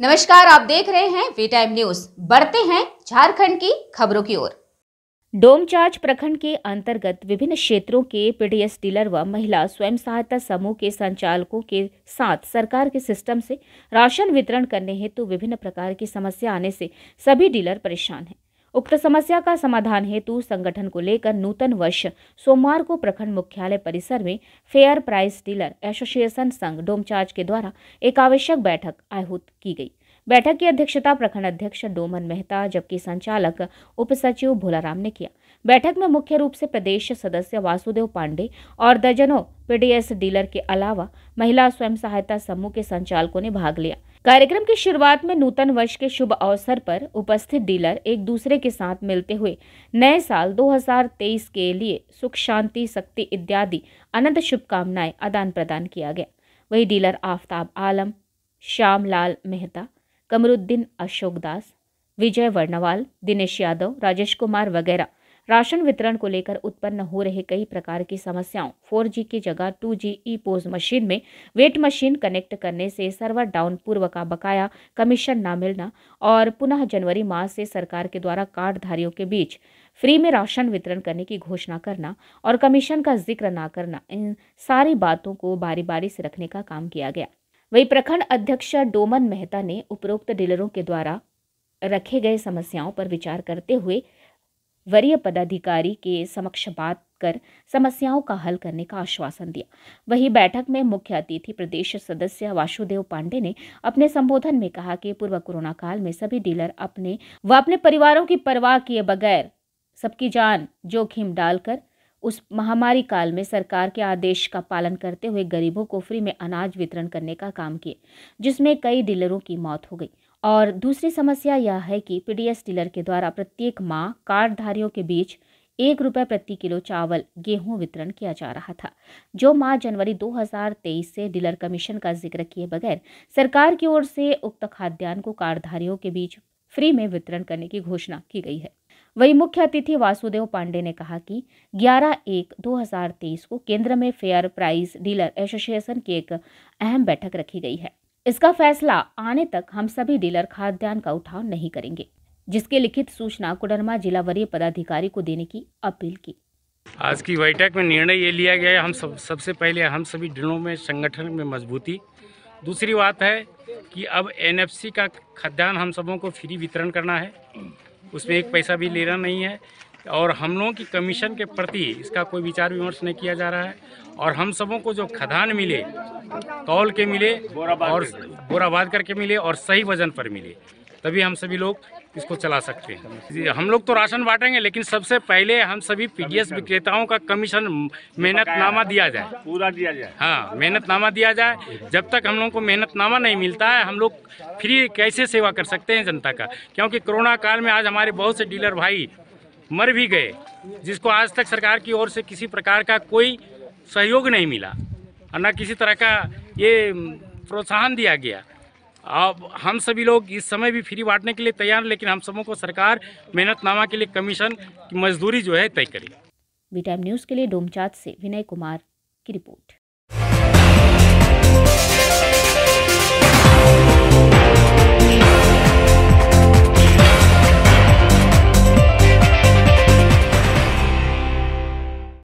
नमस्कार आप देख रहे हैं वी टाइम न्यूज बढ़ते हैं झारखंड की खबरों की ओर डोमचार्ज प्रखंड के अंतर्गत विभिन्न क्षेत्रों के पीडीएस डीलर व महिला स्वयं सहायता समूह के संचालकों के साथ सरकार के सिस्टम से राशन वितरण करने हेतु विभिन्न प्रकार की समस्या आने से सभी डीलर परेशान हैं उक्त समस्या का समाधान हेतु संगठन को लेकर नूतन वर्ष सोमवार को प्रखंड मुख्यालय परिसर में फेयर प्राइस डीलर एसोसिएशन संघ डोमचार्ज के द्वारा एक आवश्यक बैठक आयोजित की गई बैठक की अध्यक्षता प्रखंड अध्यक्ष डोमन मेहता जबकि संचालक उप सचिव भोलाराम ने किया बैठक में मुख्य रूप से प्रदेश सदस्य वासुदेव पांडे और दर्जनों पीडीएस डीलर के अलावा महिला स्वयं सहायता समूह के संचालकों ने भाग लिया कार्यक्रम की शुरुआत में नूतन वर्ष के शुभ अवसर पर उपस्थित डीलर एक दूसरे के साथ मिलते हुए नए साल 2023 के लिए सुख शांति शक्ति इत्यादि अनंत शुभकामनाएं आदान प्रदान किया गया वही डीलर आफताब आलम श्याम लाल मेहता कमरुद्दीन अशोक दास विजय वर्णवाल दिनेश यादव राजेश कुमार वगैरह राशन वितरण को लेकर उत्पन्न हो रहे कई प्रकार की समस्याओं 4G की जगह 2G ई पोज मशीन में वेट मशीन कनेक्ट करने से सर्वर डाउन पूर्व का बकाया कमीशन न मिलना और पुनः जनवरी माह से सरकार के द्वारा कार्डधारियों के बीच फ्री में राशन वितरण करने की घोषणा करना और कमीशन का जिक्र ना करना इन सारी बातों को बारी बारी से रखने का काम किया गया वही प्रखंड अध्यक्ष डोमन मेहता ने उपरोक्त डीलरों के द्वारा रखे गए समस्याओं पर विचार करते हुए वरीय पदाधिकारी के समक्ष बात कर समस्याओं का हल करने का आश्वासन दिया वहीं बैठक में मुख्य अतिथि प्रदेश सदस्य वासुदेव पांडे ने अपने संबोधन में कहा कि पूर्व कोरोना काल में सभी डीलर अपने व अपने परिवारों की परवाह किए बगैर सबकी जान जोखिम डालकर उस महामारी काल में सरकार के आदेश का पालन करते हुए गरीबों को फ्री में अनाज वितरण करने का काम किए जिसमें कई डीलरों की मौत हो गई और दूसरी समस्या यह है कि पीडीएस डीलर के द्वारा प्रत्येक माह कार्डधारियों के बीच एक रुपये प्रति किलो चावल गेहूं वितरण किया जा रहा था जो माह जनवरी 2023 से डीलर कमीशन का जिक्र किए बगैर सरकार की ओर से उक्त खाद्यान्न को कार्डधारियों के बीच फ्री में वितरण करने की घोषणा की गई है वही मुख्य अतिथि वासुदेव पांडे ने कहा कि 11 एक 2023 को केंद्र में फेयर प्राइस डीलर एसोसिएशन की एक अहम बैठक रखी गई है इसका फैसला आने तक हम सभी डीलर खाद्यान्न का उठाव नहीं करेंगे जिसके लिखित सूचना कोडरमा जिला वरीय पदाधिकारी को देने की अपील की आज की बैठक में निर्णय ये लिया गया हम सब सबसे पहले हम सभी डीलरों में संगठन में मजबूती दूसरी बात है कि अब एनएफसी का खाद्यान्न हम सबों को फ्री वितरण करना है उसमें एक पैसा भी लेना नहीं है और हम लोगों की कमीशन के प्रति इसका कोई विचार विमर्श नहीं किया जा रहा है और हम सबों को जो खदान मिले तौल के मिले और बोराबाद करके मिले और सही वजन पर मिले तभी हम सभी लोग इसको चला सकते हैं हम लोग तो राशन बांटेंगे लेकिन सबसे पहले हम सभी पीडीएस विक्रेताओं का कमीशन मेहनत नामा दिया जाए पूरा दिया जाए हाँ मेहनत नामा दिया जाए जब तक हम लोगों को मेहनत नामा नहीं मिलता है हम लोग फ्री कैसे सेवा कर सकते हैं जनता का क्योंकि कोरोना काल में आज हमारे बहुत से डीलर भाई मर भी गए जिसको आज तक सरकार की ओर से किसी प्रकार का कोई सहयोग नहीं मिला और न किसी तरह का ये प्रोत्साहन दिया गया अब हम सभी लोग इस समय भी फ्री बांटने के लिए तैयार लेकिन हम सबों को सरकार मेहनतनामा के लिए कमीशन की मजदूरी जो है तय करे बी न्यूज़ के लिए डोमचाँद से विनय कुमार की रिपोर्ट